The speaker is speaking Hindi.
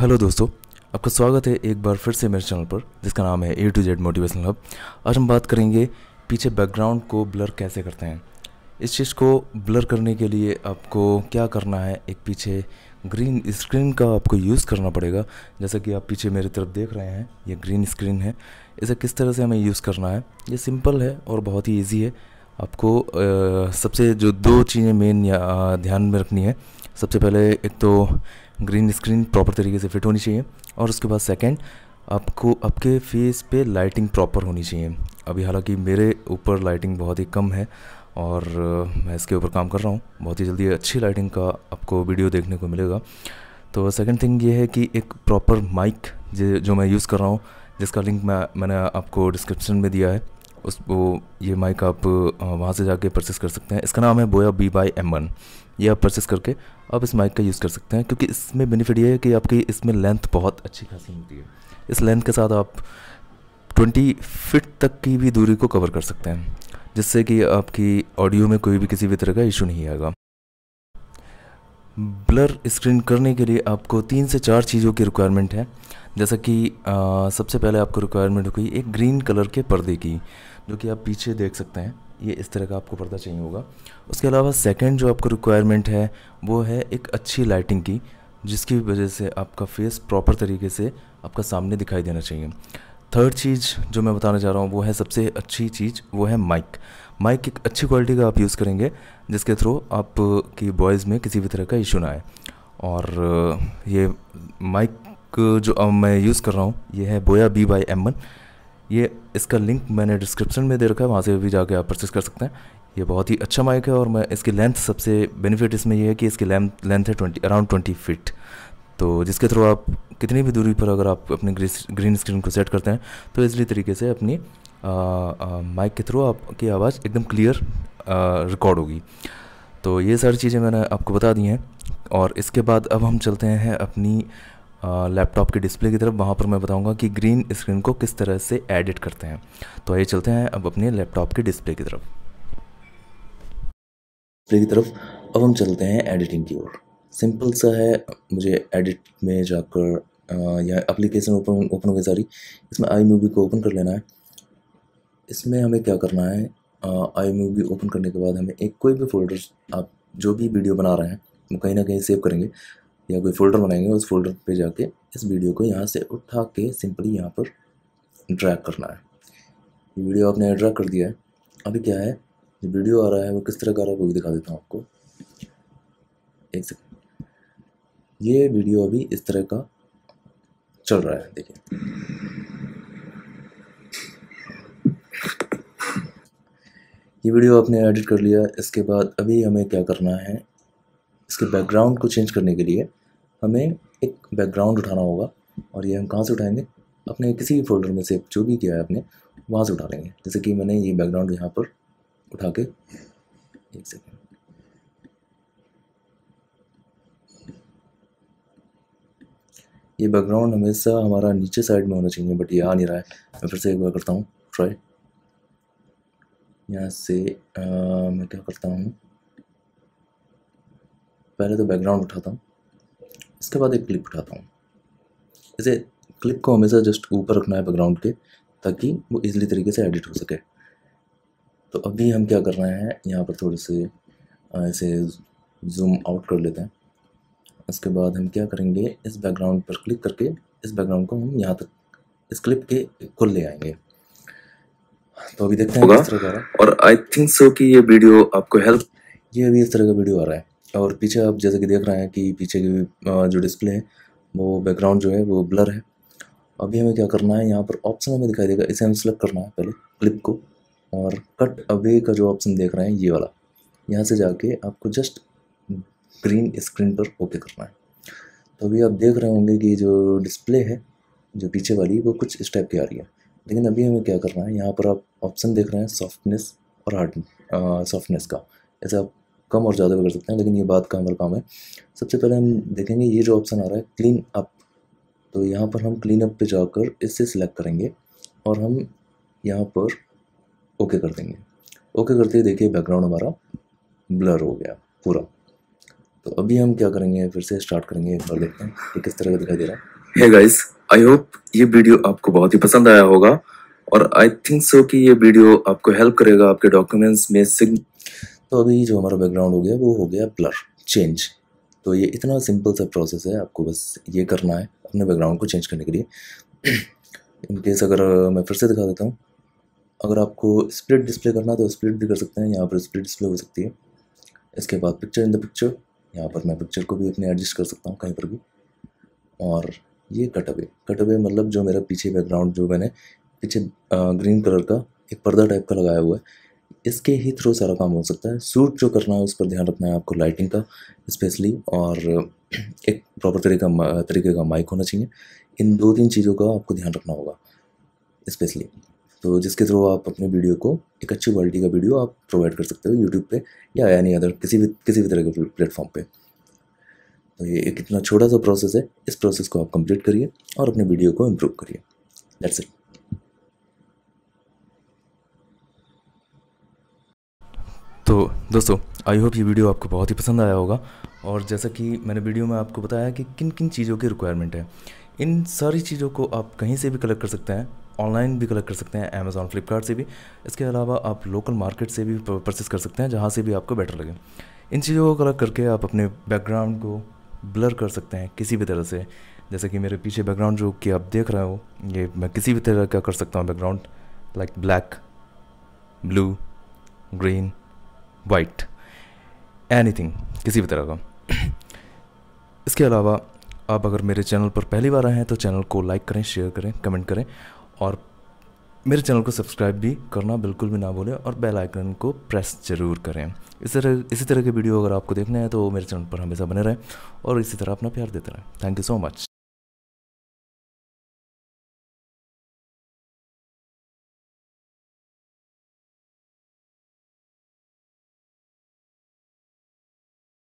हेलो दोस्तों आपका स्वागत है एक बार फिर से मेरे चैनल पर जिसका नाम है A to Z motivational hub आज हम बात करेंगे पीछे बैकग्राउंड को ब्लर कैसे करते हैं इस चीज़ को ब्लर करने के लिए आपको क्या करना है एक पीछे ग्रीन स्क्रीन का आपको यूज़ करना पड़ेगा जैसा कि आप पीछे मेरी तरफ देख रहे हैं ये ग्रीन स्क्रीन है इसे किस तरह से हमें यूज़ करना है ये सिंपल है और बहुत ही ईजी है आपको आ, सबसे जो दो चीज़ें मेन ध्यान में रखनी है सबसे पहले एक तो ग्रीन स्क्रीन प्रॉपर तरीके से फिट होनी चाहिए और उसके बाद सेकेंड आपको आपके फेस पे लाइटिंग प्रॉपर होनी चाहिए अभी हालांकि मेरे ऊपर लाइटिंग बहुत ही कम है और मैं इसके ऊपर काम कर रहा हूँ बहुत ही जल्दी अच्छी लाइटिंग का आपको वीडियो देखने को मिलेगा तो सेकंड थिंग ये है कि एक प्रॉपर माइक जो मैं यूज़ कर रहा हूँ जिसका लिंक मैं मैंने आपको डिस्क्रिप्शन में दिया है उस वो ये माइक आप वहाँ से जाके परचेस कर सकते हैं इसका नाम है बोया बी बाई एम वन ये आप परचेस करके आप इस माइक का यूज़ कर सकते हैं क्योंकि इसमें बेनिफिट ये है कि आपकी इसमें लेंथ बहुत अच्छी खासी होती है इस लेंथ के साथ आप 20 फिट तक की भी दूरी को कवर कर सकते हैं जिससे कि आपकी ऑडियो में कोई भी किसी भी तरह का इशू नहीं आएगा ब्लर स्क्रीन करने के लिए आपको तीन से चार चीज़ों की रिक्वायरमेंट है जैसा कि सबसे पहले आपको रिक्वायरमेंट हो गई एक ग्रीन कलर के पर्दे की जो कि आप पीछे देख सकते हैं ये इस तरह का आपको पर्दा चाहिए होगा उसके अलावा सेकंड जो आपको रिक्वायरमेंट है वो है एक अच्छी लाइटिंग की जिसकी वजह से आपका फेस प्रॉपर तरीके से आपका सामने दिखाई देना चाहिए थर्ड चीज़ जो मैं बताने जा रहा हूँ वो है सबसे अच्छी चीज़ वो है माइक माइक एक अच्छी क्वालिटी का आप यूज़ करेंगे जिसके थ्रू आप की वॉइस में किसी भी तरह का इशू ना आए और ये माइक जो मैं यूज़ कर रहा हूँ ये है बोया बी बाई एम वन ये इसका लिंक मैंने डिस्क्रिप्शन में दे रखा है वहाँ से भी जाके आप परचेस कर सकते हैं ये बहुत ही अच्छा माइक है और मैं इसकी लेंथ सबसे बेनिफिट इसमें ये है कि इसकी लेंथ लेंथ है ट्वेंटी अराउंड ट्वेंटी फिट तो जिसके थ्रू आप कितनी भी दूरी पर अगर आप अपने ग्रीन स्क्रीन को सेट करते हैं तो इजली तरीके से अपनी माइक के थ्रू आपकी आवाज़ एकदम क्लियर रिकॉर्ड होगी तो ये सारी चीज़ें मैंने आपको बता दी हैं और इसके बाद अब हम चलते हैं अपनी लैपटॉप की डिस्प्ले की तरफ वहाँ पर मैं बताऊँगा कि ग्रीन स्क्रीन को किस तरह से एडिट करते हैं तो आइए चलते हैं अब अपने लैपटॉप की डिस्प्ले की तरफ डिस्प्ले की तरफ अब हम चलते हैं एडिटिंग की ओर सिंपल सा है मुझे एडिट में जाकर या एप्लीकेशन ओपन ओपन हो सारी इसमें आई मूवी को ओपन कर लेना है इसमें हमें क्या करना है आई मूवी ओपन करने के बाद हमें एक कोई भी फोल्डर आप जो भी वीडियो बना रहे हैं वो कहीं ना कहीं सेव करेंगे या कोई फोल्डर बनाएंगे उस फोल्डर पे जाके इस वीडियो को यहाँ से उठा के सिंपली यहाँ पर ड्रैग करना है ये वीडियो आपने ड्रैग कर दिया है अभी क्या है जो वीडियो आ रहा है वो किस तरह का आ रहा है वो भी दिखा देता हूँ आपको एक सेकेंड ये वीडियो अभी इस तरह का चल रहा है देखिए ये वीडियो आपने एडिट कर लिया इसके बाद अभी हमें क्या करना है इसके बैकग्राउंड को चेंज करने के लिए हमें एक बैकग्राउंड उठाना होगा और ये हम कहाँ से उठाएंगे अपने किसी भी फोल्डर में से जो भी किया है आपने वहाँ से उठा लेंगे जैसे कि मैंने ये बैकग्राउंड यहाँ पर उठा के एक सेकेंड ये बैकग्राउंड हमेशा हमारा नीचे साइड में होना चाहिए बट ये आ नहीं रहा है मैं फिर से एक बार करता हूँ ट्राई यहाँ से आ, मैं क्या करता हूँ पहले तो बैकग्राउंड उठाता हूँ इसके बाद एक क्लिप उठाता हूँ इसे क्लिप को हमेशा जस्ट ऊपर रखना है बैकग्राउंड के ताकि वो ईजिली तरीके से एडिट हो सके तो अभी हम क्या कर रहे हैं यहाँ पर थोड़े से ऐसे जूम आउट कर लेते हैं उसके बाद हम क्या करेंगे इस बैकग्राउंड पर क्लिक करके इस बैकग्राउंड को हम यहाँ तक इस क्लिप के खुल ले आएंगे तो अभी देखते हैं इस तरह का और आई थिंक सो कि ये वीडियो आपको हेल्प ये अभी इस तरह का वीडियो आ रहा है और पीछे आप जैसे कि देख रहे हैं कि पीछे की जो डिस्प्ले है वो बैकग्राउंड जो है वो ब्लर है अभी हमें क्या करना है यहाँ पर ऑप्शन हमें दिखाई देगा इसे हमें सेलेक्ट करना है पहले क्लिप को और कट अवे का जो ऑप्शन देख रहे हैं ये वाला यहाँ से जाके आपको जस्ट ग्रीन स्क्रीन पर ओके करना है तो अभी आप देख रहे होंगे कि जो डिस्प्ले है जो पीछे वाली वो कुछ इस टाइप की आ रही है लेकिन अभी हमें क्या करना है यहाँ पर आप ऑप्शन देख रहे हैं सॉफ्टनेस और हार्ड सॉफ्टनेस का ऐसे आप कम और ज़्यादा भी कर सकते हैं लेकिन ये बात काम और काम है सबसे पहले हम देखेंगे ये जो ऑप्शन आ रहा है क्लीन अप तो यहाँ पर हम क्लीन अप पे जाकर इससे सिलेक्ट करेंगे और हम यहाँ पर ओके कर देंगे ओके करते ही देखिए बैकग्राउंड हमारा ब्लर हो गया पूरा तो अभी हम क्या करेंगे फिर से स्टार्ट करेंगे एक बार देखते हैं कि किस तरह का दिखाई दे रहा है गाइस आई होप ये वीडियो आपको बहुत ही पसंद आया होगा और आई थिंक सो कि ये वीडियो आपको हेल्प करेगा आपके डॉक्यूमेंट्स में सिग्न तो अभी जो हमारा बैकग्राउंड हो गया वो हो गया ब्लर चेंज तो ये इतना सिंपल सा प्रोसेस है आपको बस ये करना है अपने बैकग्राउंड को चेंज करने के लिए इनकेस अगर मैं फिर से दिखा देता हूँ अगर आपको स्प्लिट डिस्प्ले करना है तो स्प्लिट भी कर सकते हैं यहाँ पर स्प्लिट डिस्प्ले हो सकती है इसके बाद पिक्चर इन द पिक्चर यहाँ पर मैं पिक्चर को भी अपने एडजस्ट कर सकता हूँ कहीं पर भी और ये कट अवे कट अवे मतलब जो मेरा पीछे बैकग्राउंड जो मैंने पीछे ग्रीन कलर का एक पर्दा टाइप का लगाया हुआ है इसके ही थ्रू सारा काम हो सकता है सूट जो करना है उस पर ध्यान रखना है आपको लाइटिंग का स्पेशली और एक प्रॉपर तरीके का तरीके का माइक होना चाहिए इन दो तीन चीज़ों का आपको ध्यान रखना होगा स्पेशली तो जिसके थ्रू आप अपने वीडियो को एक अच्छी क्वालिटी का वीडियो आप प्रोवाइड कर सकते हो यूट्यूब पे या एनी अदर किसी भी किसी भी तरह के प्लेटफॉर्म पे तो ये एक इतना छोटा सा प्रोसेस है इस प्रोसेस को आप कंप्लीट करिए और अपने वीडियो को इम्प्रूव करिए दैट्स इट तो दोस्तों आई होप ये वीडियो आपको बहुत ही पसंद आया होगा और जैसा कि मैंने वीडियो में आपको बताया कि किन किन चीज़ों की रिक्वायरमेंट है इन सारी चीज़ों को आप कहीं से भी कलेक्ट कर सकते हैं ऑनलाइन भी कलेक्ट कर सकते हैं अमेज़ॉन फ्लिपकार्ट से भी इसके अलावा आप लोकल मार्केट से भी परचेस कर सकते हैं जहाँ से भी आपको बेटर लगे इन चीज़ों को कलेक्ट करके आप अपने बैकग्राउंड को ब्लर कर सकते हैं किसी भी तरह से जैसे कि मेरे पीछे बैकग्राउंड जो कि आप देख रहे हो ये मैं किसी भी तरह का कर सकता हूँ background like black blue green white anything किसी भी तरह का इसके अलावा आप अगर मेरे चैनल पर पहली बार आए हैं तो चैनल को लाइक करें शेयर करें कमेंट करें और मेरे चैनल को सब्सक्राइब भी करना बिल्कुल भी ना भूलें और बेल आइकन को प्रेस जरूर करें इस तरह इसी तरह के वीडियो अगर आपको देखने हैं तो मेरे चैनल पर हमेशा बने रहें और इसी तरह अपना प्यार देते रहें थैंक यू सो मच